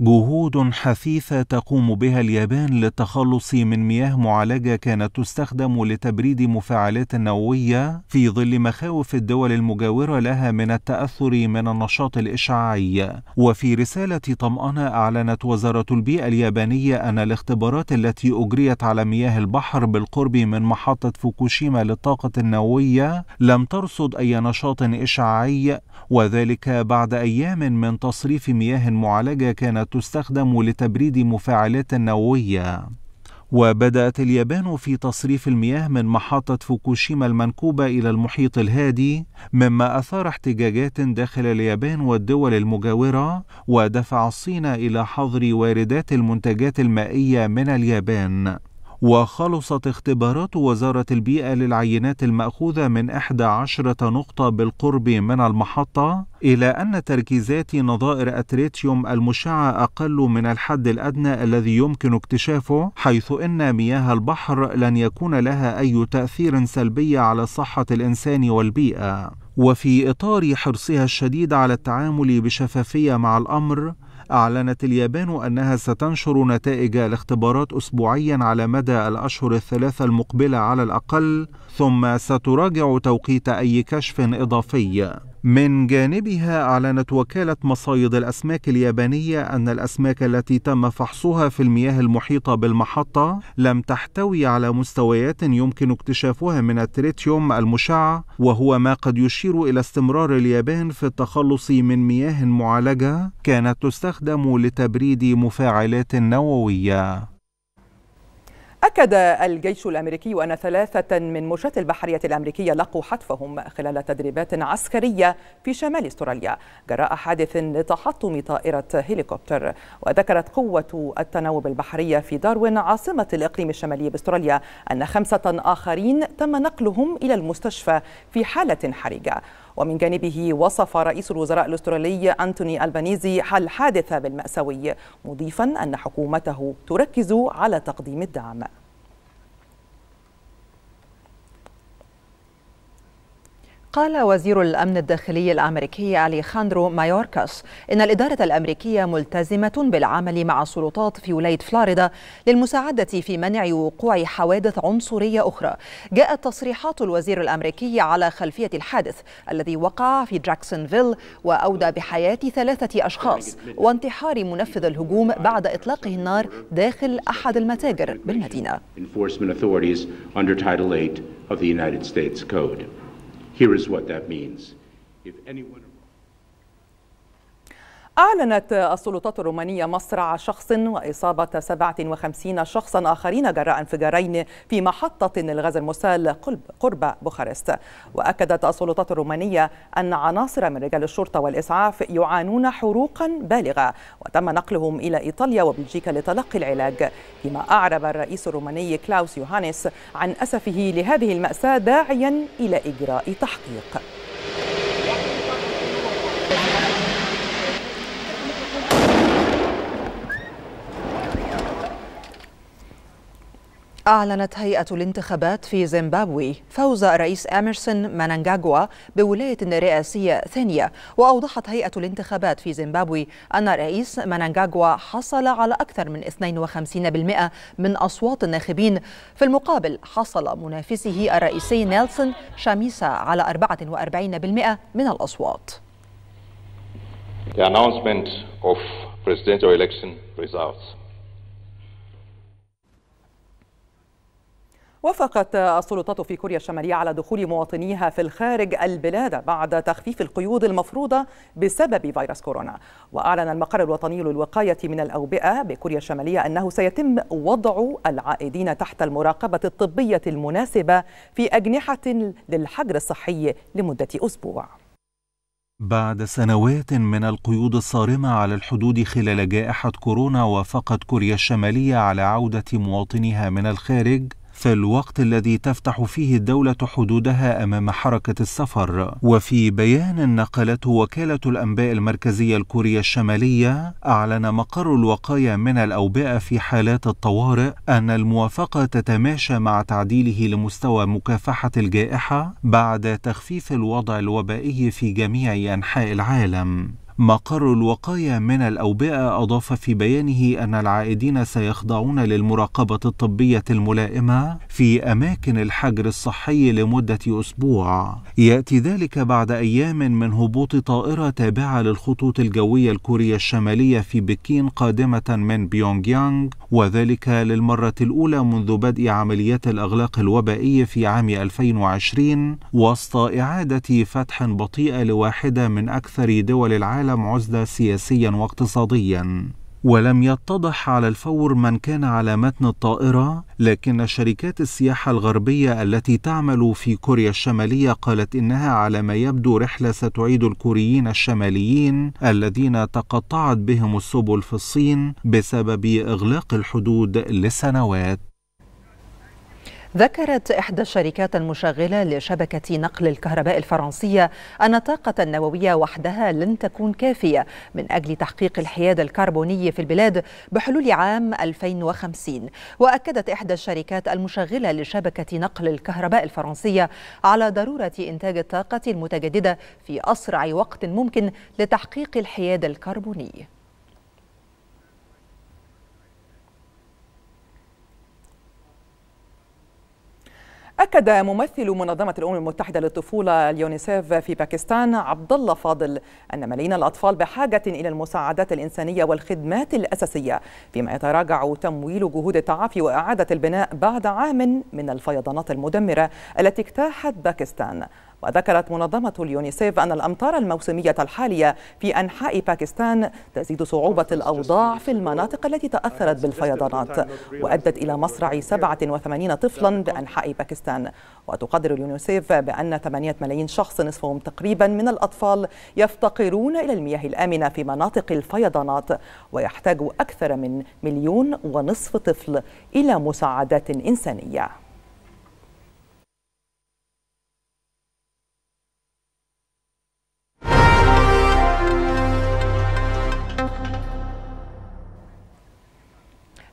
جهود حثيثة تقوم بها اليابان للتخلص من مياه معالجة كانت تستخدم لتبريد مفاعلات نووية في ظل مخاوف الدول المجاورة لها من التأثر من النشاط الإشعاعي. وفي رسالة طمأنة أعلنت وزارة البيئة اليابانية أن الاختبارات التي أجريت على مياه البحر بالقرب من محطة فوكوشيما للطاقة النووية لم ترصد أي نشاط إشعاعي وذلك بعد أيام من تصريف مياه معالجة كانت تستخدم لتبريد مفاعلات نووية وبدأت اليابان في تصريف المياه من محطة فوكوشيما المنكوبة إلى المحيط الهادي مما أثار احتجاجات داخل اليابان والدول المجاورة ودفع الصين إلى حظر واردات المنتجات المائية من اليابان وخلصت اختبارات وزارة البيئة للعينات المأخوذة من 11 نقطة بالقرب من المحطة إلى أن تركيزات نظائر التريتيوم المشعة أقل من الحد الأدنى الذي يمكن اكتشافه حيث إن مياه البحر لن يكون لها أي تأثير سلبي على صحة الإنسان والبيئة وفي إطار حرصها الشديد على التعامل بشفافية مع الأمر أعلنت اليابان أنها ستنشر نتائج الاختبارات أسبوعيا على مدى الأشهر الثلاثة المقبلة على الأقل ثم ستراجع توقيت أي كشف إضافي من جانبها أعلنت وكالة مصايد الأسماك اليابانية أن الأسماك التي تم فحصها في المياه المحيطة بالمحطة لم تحتوي على مستويات يمكن اكتشافها من التريتيوم المشع وهو ما قد يشير إلى استمرار اليابان في التخلص من مياه معالجة كانت تستخدم لتبريد مفاعلات نووية أكد الجيش الأمريكي أن ثلاثة من مشاة البحرية الأمريكية لقوا حتفهم خلال تدريبات عسكرية في شمال استراليا جراء حادث لتحطم طائرة هليكوبتر وذكرت قوة التناوب البحرية في داروين عاصمة الإقليم الشمالي باستراليا أن خمسة آخرين تم نقلهم إلى المستشفى في حالة حرجة ومن جانبه وصف رئيس الوزراء الاسترالي أنتوني ألبانيزي الحادث بالمأساوي مضيفا أن حكومته تركز على تقديم الدعم قال وزير الأمن الداخلي الأمريكي أليخاندرو مايوركاس إن الإدارة الأمريكية ملتزمة بالعمل مع السلطات في ولاية فلوريدا للمساعدة في منع وقوع حوادث عنصرية أخرى جاءت تصريحات الوزير الأمريكي على خلفية الحادث الذي وقع في جاكسونفيل وأودى بحياة ثلاثة أشخاص وانتحار منفذ الهجوم بعد إطلاقه النار داخل أحد المتاجر بالمدينة. Here is what that means. If anyone أعلنت السلطات الرومانية مصرع شخص وإصابة 57 شخصا آخرين جراء انفجارين في محطة للغاز المسال قرب بوخارست وأكدت السلطات الرومانية أن عناصر من رجال الشرطة والإسعاف يعانون حروقا بالغة وتم نقلهم إلى إيطاليا وبلجيكا لتلقي العلاج فيما أعرب الرئيس الروماني كلاوس يوهانس عن أسفه لهذه المأساة داعيا إلى إجراء تحقيق أعلنت هيئة الانتخابات في زيمبابوي فوز الرئيس أميرسون مانانجاغوا بولاية رئاسية ثانية وأوضحت هيئة الانتخابات في زيمبابوي أن الرئيس مانانجاغوا حصل على أكثر من 52% من أصوات الناخبين في المقابل حصل منافسه الرئيسي نيلسون شاميسا على 44% من الأصوات The announcement of presidential election results وافقت السلطات في كوريا الشمالية على دخول مواطنيها في الخارج البلاد بعد تخفيف القيود المفروضة بسبب فيروس كورونا وأعلن المقر الوطني للوقاية من الأوبئة بكوريا الشمالية أنه سيتم وضع العائدين تحت المراقبة الطبية المناسبة في أجنحة للحجر الصحي لمدة أسبوع بعد سنوات من القيود الصارمة على الحدود خلال جائحة كورونا وافقت كوريا الشمالية على عودة مواطنيها من الخارج في الوقت الذي تفتح فيه الدولة حدودها أمام حركة السفر وفي بيان نقلته وكالة الأنباء المركزية الكورية الشمالية أعلن مقر الوقاية من الأوبئة في حالات الطوارئ أن الموافقة تتماشى مع تعديله لمستوى مكافحة الجائحة بعد تخفيف الوضع الوبائي في جميع أنحاء العالم مقر الوقاية من الأوبئة أضاف في بيانه أن العائدين سيخضعون للمراقبة الطبية الملائمة في أماكن الحجر الصحي لمدة أسبوع. يأتي ذلك بعد أيام من هبوط طائرة تابعة للخطوط الجوية الكورية الشمالية في بكين قادمة من بيونغ يانغ وذلك للمرة الأولى منذ بدء عمليات الأغلاق الوبائي في عام 2020 وسط إعادة فتح بطيئة لواحدة من أكثر دول العالم العالم عزلة سياسيا واقتصاديا ولم يتضح على الفور من كان على متن الطائرة لكن شركات السياحة الغربية التي تعمل في كوريا الشمالية قالت إنها على ما يبدو رحلة ستعيد الكوريين الشماليين الذين تقطعت بهم السبل في الصين بسبب إغلاق الحدود لسنوات ذكرت إحدى الشركات المشغلة لشبكة نقل الكهرباء الفرنسية أن الطاقة النووية وحدها لن تكون كافية من أجل تحقيق الحياد الكربوني في البلاد بحلول عام 2050 وأكدت إحدى الشركات المشغلة لشبكة نقل الكهرباء الفرنسية على ضرورة إنتاج الطاقة المتجددة في أسرع وقت ممكن لتحقيق الحياد الكربوني أكد ممثل منظمة الأمم المتحدة للطفولة اليونيسيف في باكستان عبد الله فاضل أن ملايين الأطفال بحاجة إلى المساعدات الإنسانية والخدمات الأساسية فيما يتراجع تمويل جهود التعافي وإعادة البناء بعد عام من الفيضانات المدمرة التي اجتاحت باكستان وذكرت منظمة اليونيسيف أن الأمطار الموسمية الحالية في أنحاء باكستان تزيد صعوبة الأوضاع في المناطق التي تأثرت بالفيضانات وأدت إلى مصرع 87 طفلا بأنحاء باكستان وتقدر اليونيسيف بأن 8 ملايين شخص نصفهم تقريبا من الأطفال يفتقرون إلى المياه الآمنة في مناطق الفيضانات ويحتاج أكثر من مليون ونصف طفل إلى مساعدات إنسانية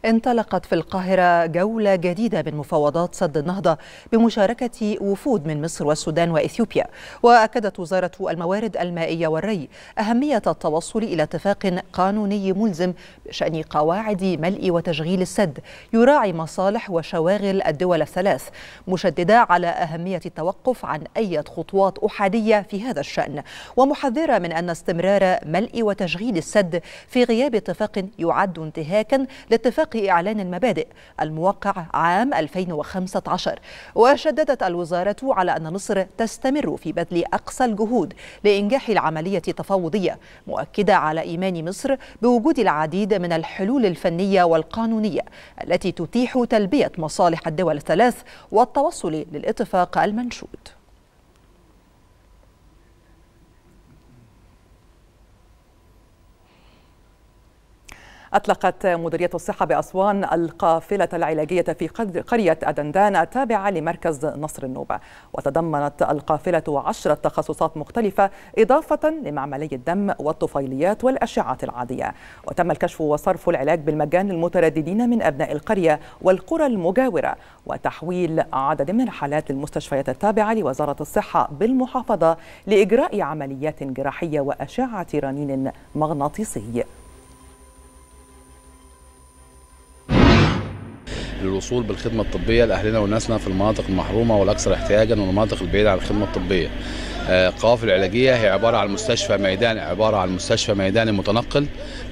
انطلقت في القاهرة جولة جديدة من مفاوضات سد النهضة بمشاركة وفود من مصر والسودان وإثيوبيا وأكدت وزارة الموارد المائية والري أهمية التوصل إلى اتفاق قانوني ملزم بشأن قواعد ملء وتشغيل السد يراعي مصالح وشواغل الدول الثلاث مشددة على أهمية التوقف عن أي خطوات أحادية في هذا الشأن ومحذرة من أن استمرار ملء وتشغيل السد في غياب اتفاق يعد انتهاكا لاتفاق إعلان المبادئ الموقع عام 2015 وشددت الوزارة على أن مصر تستمر في بذل أقصى الجهود لإنجاح العملية التفاوضية مؤكدة على إيمان مصر بوجود العديد من الحلول الفنية والقانونية التي تتيح تلبية مصالح الدول الثلاث والتوصل للاتفاق المنشود أطلقت مديرية الصحة بأسوان القافلة العلاجية في قرية أدندان التابعة لمركز نصر النوبة وتضمنت القافلة عشرة تخصصات مختلفة إضافة لمعملي الدم والطفيليات والأشعة العادية وتم الكشف وصرف العلاج بالمجان للمترددين من أبناء القرية والقرى المجاورة وتحويل عدد من الحالات للمستشفيات التابعة لوزارة الصحة بالمحافظة لإجراء عمليات جراحية وأشعة رنين مغناطيسي للوصول بالخدمة الطبية لأهلنا وناسنا في المناطق المحرومة والأكثر احتياجا والمناطق البعيدة عن الخدمة الطبية آه، قوافل العلاجية هي عبارة عن مستشفى ميداني عبارة عن مستشفى ميداني متنقل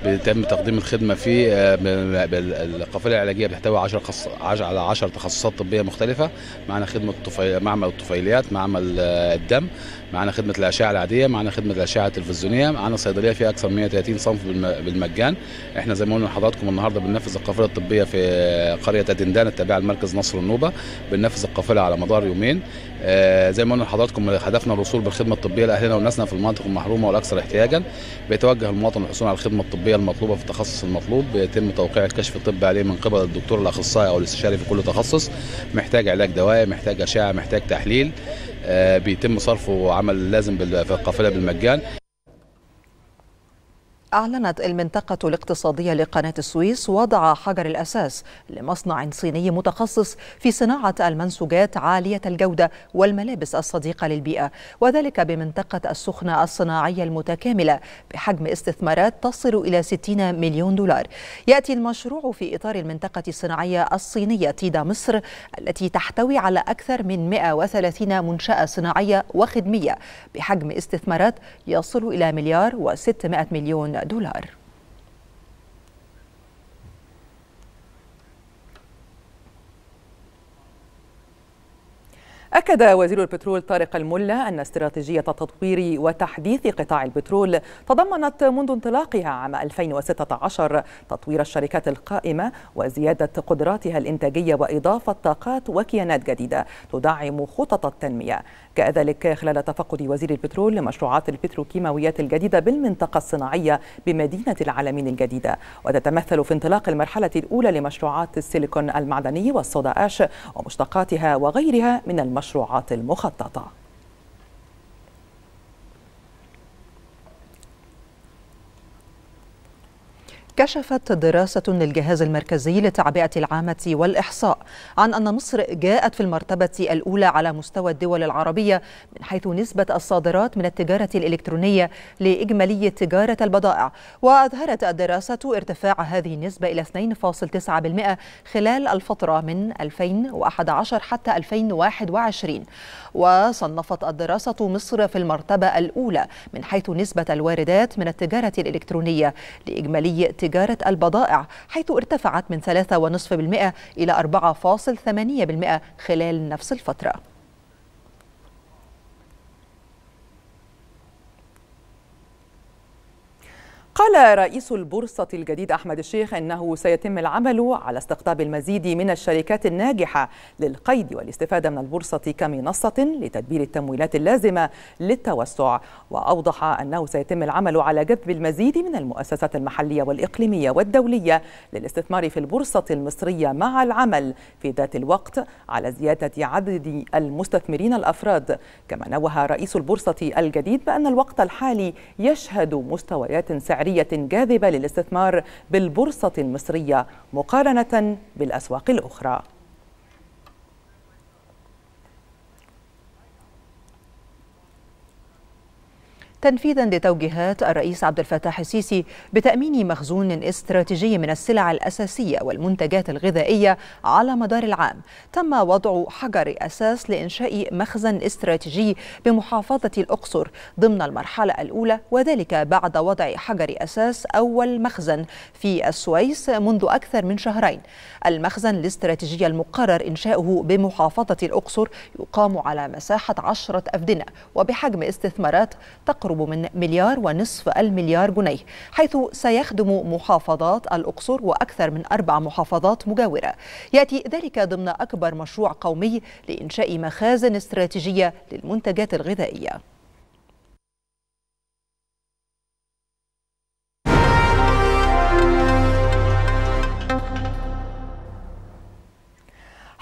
بيتم تقديم الخدمه فيه آه، القافله العلاجيه بتحتوي 10 على 10 تخصصات طبيه مختلفه معنا خدمه الطفي... معمل الطفيليات معمل آه، الدم معنا خدمه الاشعه العاديه معنا خدمه الاشعه التلفزيونيه معنا صيدليه فيها اكثر من 130 صنف بالمجان احنا زي ما قلنا لحضراتكم النهارده بننفذ القافله الطبيه في قريه دندان التابعه لمركز نصر النوبه بننفذ القافله على مدار يومين آه، زي ما قلنا لحضراتكم هدفنا الوصول بالخدمه الطبيه لاهلنا وناسنا في المناطق المحرومه والاكثر احتياجا بيتوجه المواطن للحصول على الخدمه الطبيه الطبيه المطلوبه في التخصص المطلوب بيتم توقيع الكشف الطبي عليه من قبل الدكتور الاخصائي او الاستشاري في كل تخصص محتاج علاج دوائي محتاج اشعه محتاج تحليل آه، بيتم صرفه وعمل لازم في القافله بالمجان أعلنت المنطقة الاقتصادية لقناة السويس وضع حجر الأساس لمصنع صيني متخصص في صناعة المنسوجات عالية الجودة والملابس الصديقة للبيئة وذلك بمنطقة السخنة الصناعية المتكاملة بحجم استثمارات تصل إلى 60 مليون دولار يأتي المشروع في إطار المنطقة الصناعية الصينية تيدا مصر التي تحتوي على أكثر من 130 منشأة صناعية وخدمية بحجم استثمارات يصل إلى مليار و600 مليون دولار أكد وزير البترول طارق الملا أن استراتيجية تطوير وتحديث قطاع البترول تضمنت منذ انطلاقها عام 2016 تطوير الشركات القائمة وزيادة قدراتها الإنتاجية وإضافة طاقات وكيانات جديدة تدعم خطط التنمية كذلك خلال تفقد وزير البترول لمشروعات البتروكيماويات الجديدة بالمنطقة الصناعية بمدينة العالمين الجديدة وتتمثل في انطلاق المرحلة الأولى لمشروعات السيليكون المعدني والصودا آش ومشتقاتها وغيرها من المشروعات المخططة كشفت دراسة للجهاز المركزي للتعبئة العامة والإحصاء عن أن مصر جاءت في المرتبة الأولى على مستوى الدول العربية من حيث نسبة الصادرات من التجارة الإلكترونية لإجمالي تجارة البضائع وأظهرت الدراسة ارتفاع هذه النسبة إلى 2.9% خلال الفترة من 2011 حتى 2021 وصنفت الدراسة مصر في المرتبة الأولى من حيث نسبة الواردات من التجارة الإلكترونية لإجمالي تجارة البضائع حيث ارتفعت من 3.5% إلى 4.8% خلال نفس الفترة قال رئيس البورصة الجديد أحمد الشيخ أنه سيتم العمل على استقطاب المزيد من الشركات الناجحة للقيد والاستفادة من البورصة كمنصة لتدبير التمويلات اللازمة للتوسع وأوضح أنه سيتم العمل على جذب المزيد من المؤسسات المحلية والإقليمية والدولية للاستثمار في البورصة المصرية مع العمل في ذات الوقت على زيادة عدد المستثمرين الأفراد كما نوه رئيس البورصة الجديد بأن الوقت الحالي يشهد مستويات سعر استثمارية جاذبة للاستثمار بالبورصة المصرية مقارنة بالأسواق الأخرى تنفيذا لتوجيهات الرئيس عبد الفتاح السيسي بتأمين مخزون استراتيجي من السلع الأساسية والمنتجات الغذائية على مدار العام تم وضع حجر أساس لإنشاء مخزن استراتيجي بمحافظة الأقصر ضمن المرحلة الأولى وذلك بعد وضع حجر أساس أول مخزن في السويس منذ أكثر من شهرين المخزن الاستراتيجي المقرر إنشاؤه بمحافظة الأقصر يقام على مساحة عشرة أفدنة وبحجم استثمارات تقرب يقرب من مليار ونصف المليار جنيه حيث سيخدم محافظات الأقصر وأكثر من أربع محافظات مجاورة يأتي ذلك ضمن أكبر مشروع قومي لإنشاء مخازن استراتيجية للمنتجات الغذائية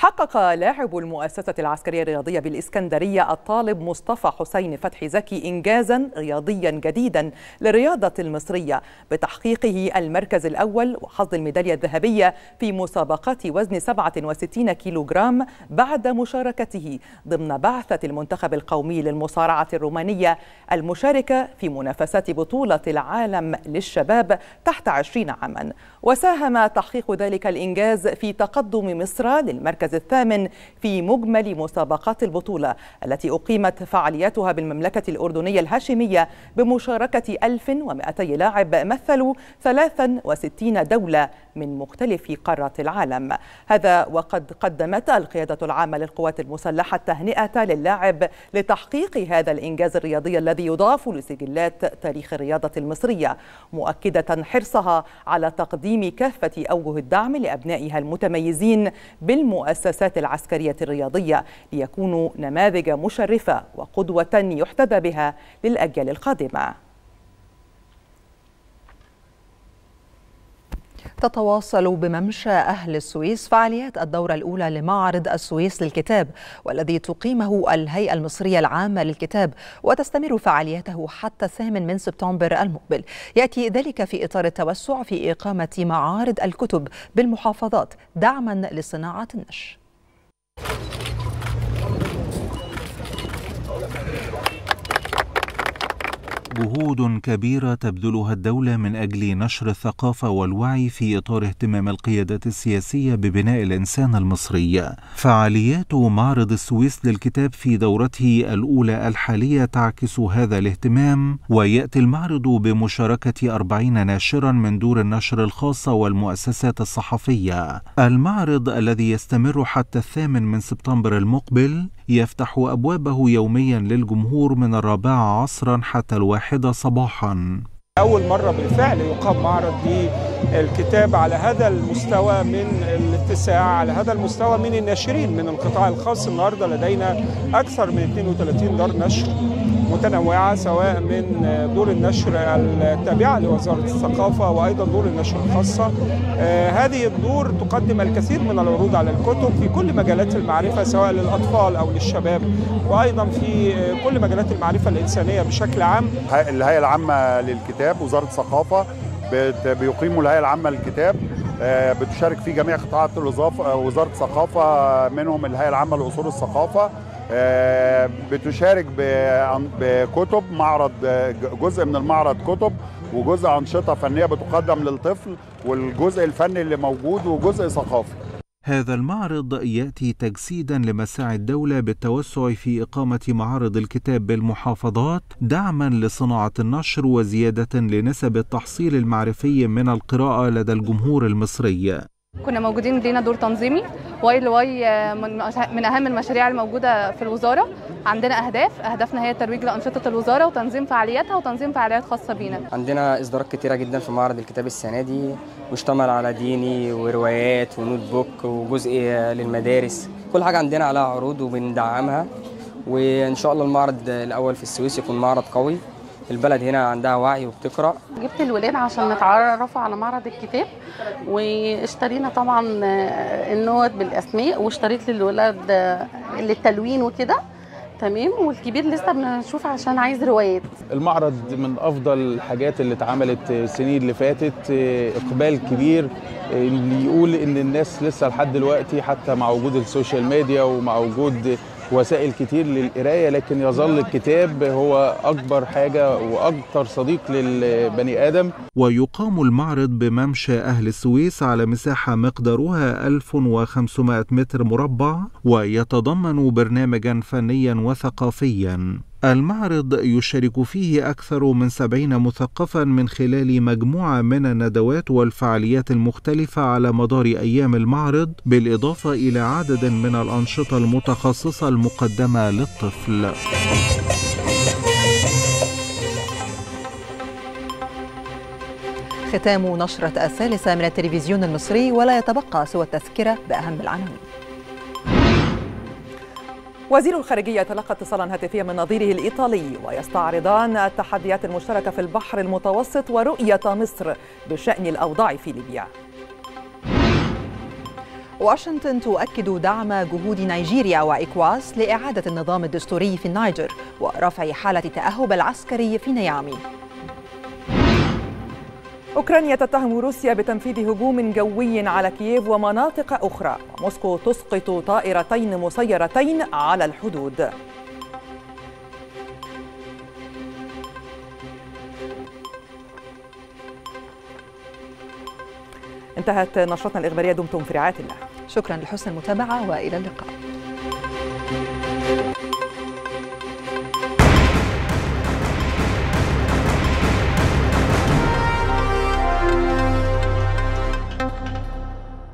حقق لاعب المؤسسة العسكرية الرياضية بالإسكندرية الطالب مصطفى حسين فتحي زكي إنجازا رياضيا جديدا للرياضة المصرية بتحقيقه المركز الأول وحظ الميدالية الذهبية في مسابقات وزن 67 كيلوغرام بعد مشاركته ضمن بعثة المنتخب القومي للمصارعة الرومانية المشاركة في منافسات بطولة العالم للشباب تحت 20 عاما وساهم تحقيق ذلك الإنجاز في تقدم مصر للمركز الثامن في مجمل مسابقات البطولة التي أقيمت فعالياتها بالمملكة الأردنية الهاشمية بمشاركة 1200 لاعب مثلوا 63 دولة من مختلف قارات العالم هذا وقد قدمت القيادة العامة للقوات المسلحة التهنئة للاعب لتحقيق هذا الإنجاز الرياضي الذي يضاف لسجلات تاريخ الرياضة المصرية مؤكدة حرصها على تقديم كافة أوجه الدعم لأبنائها المتميزين بالمؤسسات العسكرية الرياضية ليكونوا نماذج مشرفة وقدوة يحتذى بها للأجيال القادمة تتواصل بممشى أهل السويس فعاليات الدورة الأولى لمعرض السويس للكتاب والذي تقيمه الهيئة المصرية العامة للكتاب وتستمر فعالياته حتى الثامن من سبتمبر المقبل يأتي ذلك في إطار التوسع في إقامة معارض الكتب بالمحافظات دعما لصناعة النشر جهود كبيرة تبذلها الدولة من أجل نشر الثقافة والوعي في إطار اهتمام القيادات السياسية ببناء الإنسان المصري. فعاليات معرض السويس للكتاب في دورته الأولى الحالية تعكس هذا الاهتمام، ويأتي المعرض بمشاركة أربعين ناشرا من دور النشر الخاصة والمؤسسات الصحفية. المعرض الذي يستمر حتى الثامن من سبتمبر المقبل يفتح أبوابه يوميا للجمهور من الرابعة عصرا حتى الواحدة صباحا أول مرة بالفعل يقام معرض للكتاب على هذا المستوى من الاتساع على هذا المستوى من الناشرين من القطاع الخاص النهاردة لدينا أكثر من 32 دار نشر متنوعة سواء من دور النشر التابعة لوزارة الثقافة وأيضا دور النشر الخاصة آه، هذه الدور تقدم الكثير من العروض على الكتب في كل مجالات المعرفة سواء للأطفال أو للشباب وأيضا في كل مجالات المعرفة الإنسانية بشكل عام الهيئة العامة للكتاب وزارة الثقافة بيقيموا الهيئة العامة للكتاب آه، بتشارك فيه جميع قطاعات وزارة الثقافة منهم الهيئة العامة لأصول الثقافة آه، بتشارك بكتب معرض جزء من المعرض كتب وجزء أنشطة فنية بتقدم للطفل والجزء الفني اللي موجود وجزء ثقافي هذا المعرض ياتي تجسيدا لمساعي الدوله بالتوسع في اقامه معارض الكتاب بالمحافظات دعما لصناعه النشر وزياده لنسب التحصيل المعرفي من القراءه لدى الجمهور المصري كنا موجودين لينا دور تنظيمي واي لواي آه، من اهم المشاريع الموجوده في الوزاره عندنا اهداف اهدافنا هي الترويج لانشطه الوزاره وتنظيم فعالياتها وتنظيم فعاليات خاصه بينا عندنا اصدارات كتيره جدا في معرض الكتاب السنه دي مشتمل على ديني وروايات ونوت بوك وجزء آه، للمدارس كل حاجه عندنا عليها عروض وبندعمها وان شاء الله المعرض الاول في السويس يكون معرض قوي البلد هنا عندها وعي وبتقرا جبت الولاد عشان نتعرفوا على معرض الكتاب واشترينا طبعا آه، النوت بالاسماء واشتريت للولاد آه، للتلوين وكده تمام والكبير لسه بنشوف عشان عايز روايات المعرض من افضل الحاجات اللي اتعملت السنين اللي فاتت آه، اقبال كبير اللي يقول ان الناس لسه لحد دلوقتي حتى مع وجود السوشيال ميديا ومع وجود وسائل كتير للقرايه لكن يظل الكتاب هو اكبر حاجه واكثر صديق للبني ادم ويقام المعرض بممشى اهل السويس على مساحه مقدارها 1500 متر مربع ويتضمن برنامجا فنيا وثقافيا المعرض يشارك فيه أكثر من سبعين مثقفا من خلال مجموعة من الندوات والفعاليات المختلفة على مدار أيام المعرض بالإضافة إلى عدد من الأنشطة المتخصصة المقدمة للطفل ختام نشرة الثالثة من التلفزيون المصري ولا يتبقى سوى التذكرة بأهم العناوين وزير الخارجية تلقى اتصالا هاتفيا من نظيره الإيطالي ويستعرضان التحديات المشتركة في البحر المتوسط ورؤية مصر بشأن الأوضاع في ليبيا واشنطن تؤكد دعم جهود نيجيريا وإكواس لإعادة النظام الدستوري في النيجر ورفع حالة التأهب العسكري في نيامي أوكرانيا تتهم روسيا بتنفيذ هجوم جوي على كييف ومناطق أخرى موسكو تسقط طائرتين مسيرتين على الحدود انتهت نشرتنا الإخبارية دمتم في رعاية الله شكرا لحسن المتابعة وإلى اللقاء